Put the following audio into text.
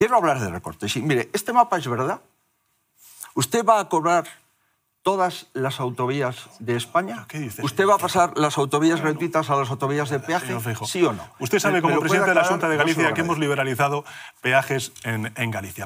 Quiero hablar de recortes. mire, este mapa es verdad. Usted va a cobrar todas las autovías de España. dice? ¿Usted va a pasar las autovías gratuitas a las autovías de peaje? ¿Sí o no? Usted sabe, eh, como presidente de la Junta de Galicia, que hemos liberalizado peajes en Galicia.